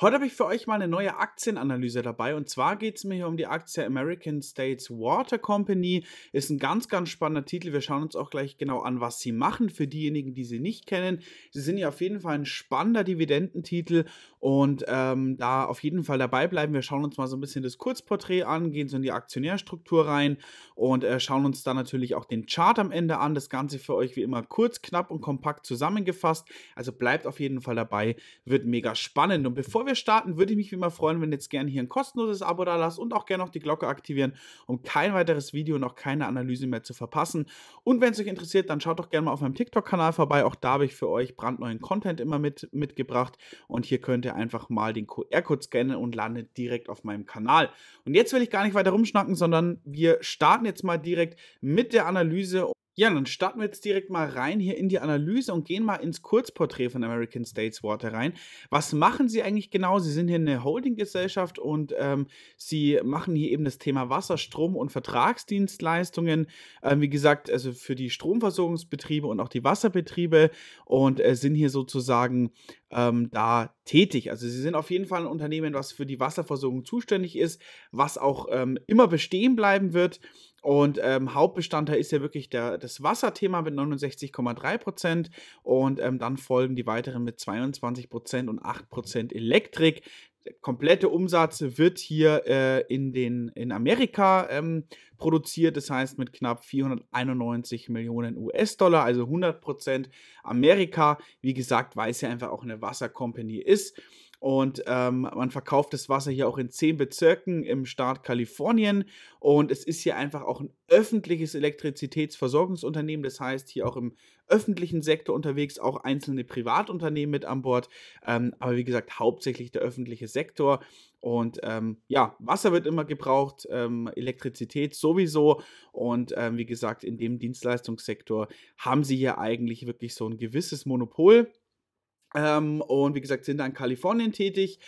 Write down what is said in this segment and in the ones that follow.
Heute habe ich für euch mal eine neue Aktienanalyse dabei und zwar geht es mir hier um die Aktie American States Water Company. Ist ein ganz, ganz spannender Titel. Wir schauen uns auch gleich genau an, was sie machen für diejenigen, die sie nicht kennen. Sie sind ja auf jeden Fall ein spannender Dividendentitel und ähm, da auf jeden Fall dabei bleiben. Wir schauen uns mal so ein bisschen das Kurzporträt an, gehen so in die Aktionärstruktur rein und äh, schauen uns dann natürlich auch den Chart am Ende an. Das Ganze für euch wie immer kurz, knapp und kompakt zusammengefasst. Also bleibt auf jeden Fall dabei, wird mega spannend. Und bevor wir starten, würde ich mich wie immer freuen, wenn ihr jetzt gerne hier ein kostenloses Abo da lasst und auch gerne noch die Glocke aktivieren, um kein weiteres Video und auch keine Analyse mehr zu verpassen. Und wenn es euch interessiert, dann schaut doch gerne mal auf meinem TikTok-Kanal vorbei. Auch da habe ich für euch brandneuen Content immer mit, mitgebracht. Und hier könnt ihr einfach mal den QR-Code scannen und landet direkt auf meinem Kanal. Und jetzt will ich gar nicht weiter rumschnacken, sondern wir starten jetzt mal direkt mit der Analyse. Ja, dann starten wir jetzt direkt mal rein hier in die Analyse und gehen mal ins Kurzporträt von American States Water rein. Was machen sie eigentlich genau? Sie sind hier eine Holdinggesellschaft und ähm, sie machen hier eben das Thema Wasser, Strom und Vertragsdienstleistungen. Ähm, wie gesagt, also für die Stromversorgungsbetriebe und auch die Wasserbetriebe und äh, sind hier sozusagen ähm, da tätig. Also sie sind auf jeden Fall ein Unternehmen, was für die Wasserversorgung zuständig ist, was auch ähm, immer bestehen bleiben wird. Und ähm, Hauptbestandteil ist ja wirklich der, das Wasserthema mit 69,3 Prozent und ähm, dann folgen die weiteren mit 22 Prozent und 8 Prozent Elektrik der komplette Umsatz wird hier äh, in, den, in Amerika ähm, produziert, das heißt mit knapp 491 Millionen US-Dollar, also 100% Amerika. Wie gesagt, weil es ja einfach auch eine Wassercompany ist. Und ähm, man verkauft das Wasser hier auch in zehn Bezirken im Staat Kalifornien. Und es ist hier einfach auch ein öffentliches Elektrizitätsversorgungsunternehmen. Das heißt, hier auch im öffentlichen Sektor unterwegs, auch einzelne Privatunternehmen mit an Bord. Ähm, aber wie gesagt, hauptsächlich der öffentliche Sektor. Und ähm, ja, Wasser wird immer gebraucht, ähm, Elektrizität sowieso. Und ähm, wie gesagt, in dem Dienstleistungssektor haben sie hier eigentlich wirklich so ein gewisses Monopol. Ähm, und wie gesagt, sind da in Kalifornien tätig.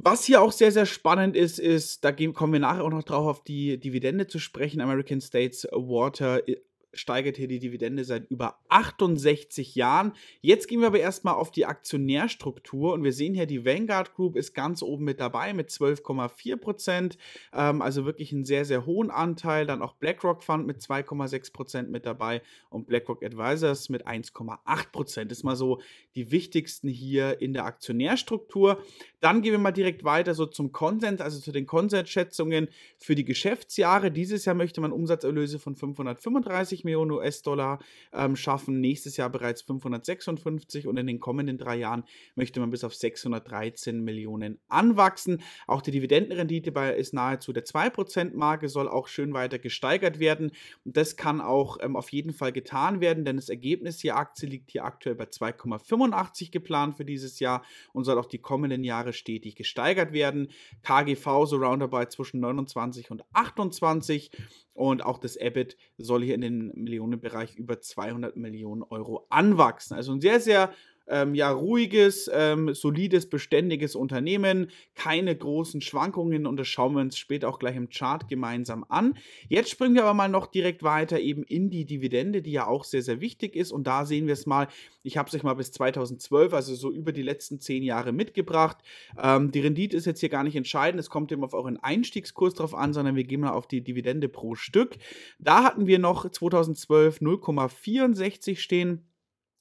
Was hier auch sehr, sehr spannend ist, ist, da kommen wir nachher auch noch drauf auf die Dividende zu sprechen. American States Water äh, steigert hier die Dividende seit über 68 Jahren. Jetzt gehen wir aber erstmal auf die Aktionärstruktur und wir sehen hier, die Vanguard Group ist ganz oben mit dabei mit 12,4 Prozent, ähm, also wirklich einen sehr, sehr hohen Anteil. Dann auch BlackRock Fund mit 2,6 Prozent mit dabei und BlackRock Advisors mit 1,8 Prozent. Ist mal so die wichtigsten hier in der Aktionärstruktur. Dann gehen wir mal direkt weiter so zum Konsens, also zu den Konsensschätzungen für die Geschäftsjahre. Dieses Jahr möchte man Umsatzerlöse von 535 Millionen US-Dollar ähm, schaffen, nächstes Jahr bereits 556 und in den kommenden drei Jahren möchte man bis auf 613 Millionen anwachsen. Auch die Dividendenrendite bei, ist nahezu der 2%-Marke, soll auch schön weiter gesteigert werden. Und das kann auch ähm, auf jeden Fall getan werden, denn das Ergebnis der Aktie liegt hier aktuell bei 2,85 geplant für dieses Jahr und soll auch die kommenden Jahre stetig gesteigert werden. KGV so roundabout zwischen 29 und 28. Und auch das EBIT soll hier in den Millionenbereich über 200 Millionen Euro anwachsen. Also ein sehr, sehr ähm, ja, ruhiges, ähm, solides, beständiges Unternehmen, keine großen Schwankungen und das schauen wir uns später auch gleich im Chart gemeinsam an. Jetzt springen wir aber mal noch direkt weiter eben in die Dividende, die ja auch sehr, sehr wichtig ist und da sehen wir es mal, ich habe es euch mal bis 2012, also so über die letzten zehn Jahre mitgebracht. Ähm, die Rendite ist jetzt hier gar nicht entscheidend, es kommt eben auf euren Einstiegskurs drauf an, sondern wir gehen mal auf die Dividende pro Stück. Da hatten wir noch 2012 0,64 stehen.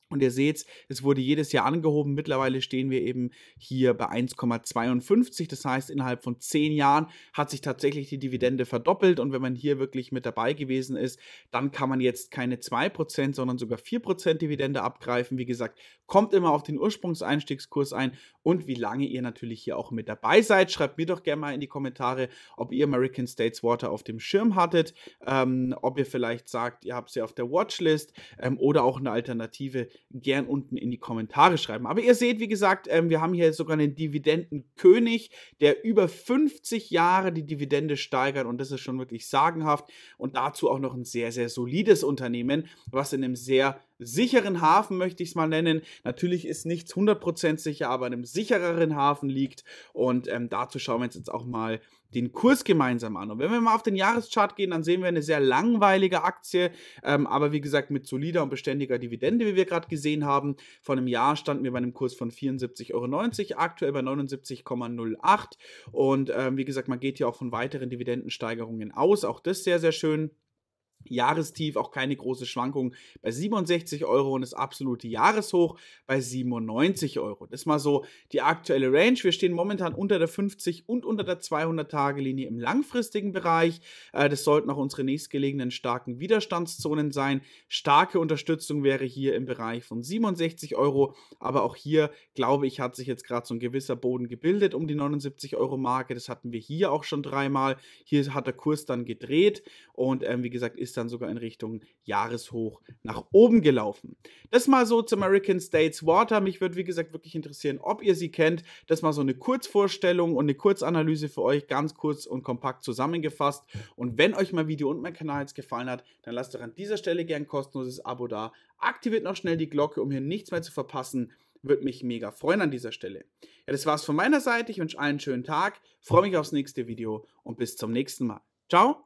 Und ihr seht, es wurde jedes Jahr angehoben. Mittlerweile stehen wir eben hier bei 1,52. Das heißt, innerhalb von zehn Jahren hat sich tatsächlich die Dividende verdoppelt. Und wenn man hier wirklich mit dabei gewesen ist, dann kann man jetzt keine 2%, sondern sogar 4% Dividende abgreifen. Wie gesagt, kommt immer auf den Ursprungseinstiegskurs ein und wie lange ihr natürlich hier auch mit dabei seid. Schreibt mir doch gerne mal in die Kommentare, ob ihr American States Water auf dem Schirm hattet, ähm, ob ihr vielleicht sagt, ihr habt sie auf der Watchlist ähm, oder auch eine Alternative gern unten in die Kommentare schreiben. Aber ihr seht, wie gesagt, ähm, wir haben hier sogar einen Dividendenkönig, der über 50 Jahre die Dividende steigert und das ist schon wirklich sagenhaft und dazu auch noch ein sehr, sehr solides Unternehmen, was in einem sehr sicheren Hafen, möchte ich es mal nennen. Natürlich ist nichts 100% sicher, aber in einem sichereren Hafen liegt. Und ähm, dazu schauen wir uns jetzt auch mal den Kurs gemeinsam an. Und wenn wir mal auf den Jahreschart gehen, dann sehen wir eine sehr langweilige Aktie, ähm, aber wie gesagt mit solider und beständiger Dividende, wie wir gerade gesehen haben. Vor einem Jahr standen wir bei einem Kurs von 74,90 Euro, aktuell bei 79,08. Und ähm, wie gesagt, man geht hier auch von weiteren Dividendensteigerungen aus. Auch das sehr, sehr schön. Jahrestief, auch keine große Schwankung bei 67 Euro und das absolute Jahreshoch bei 97 Euro. Das ist mal so die aktuelle Range. Wir stehen momentan unter der 50 und unter der 200-Tage-Linie im langfristigen Bereich. Äh, das sollten auch unsere nächstgelegenen starken Widerstandszonen sein. Starke Unterstützung wäre hier im Bereich von 67 Euro, aber auch hier, glaube ich, hat sich jetzt gerade so ein gewisser Boden gebildet um die 79 Euro Marke. Das hatten wir hier auch schon dreimal. Hier hat der Kurs dann gedreht und ähm, wie gesagt, ist dann sogar in Richtung Jahreshoch nach oben gelaufen. Das mal so zum American States Water. Mich würde, wie gesagt, wirklich interessieren, ob ihr sie kennt. Das mal so eine Kurzvorstellung und eine Kurzanalyse für euch, ganz kurz und kompakt zusammengefasst. Und wenn euch mein Video und mein Kanal jetzt gefallen hat, dann lasst doch an dieser Stelle gern ein kostenloses Abo da. Aktiviert noch schnell die Glocke, um hier nichts mehr zu verpassen würde mich mega freuen an dieser Stelle. Ja, das war's von meiner Seite. Ich wünsche allen einen schönen Tag, freue mich aufs nächste Video und bis zum nächsten Mal. Ciao!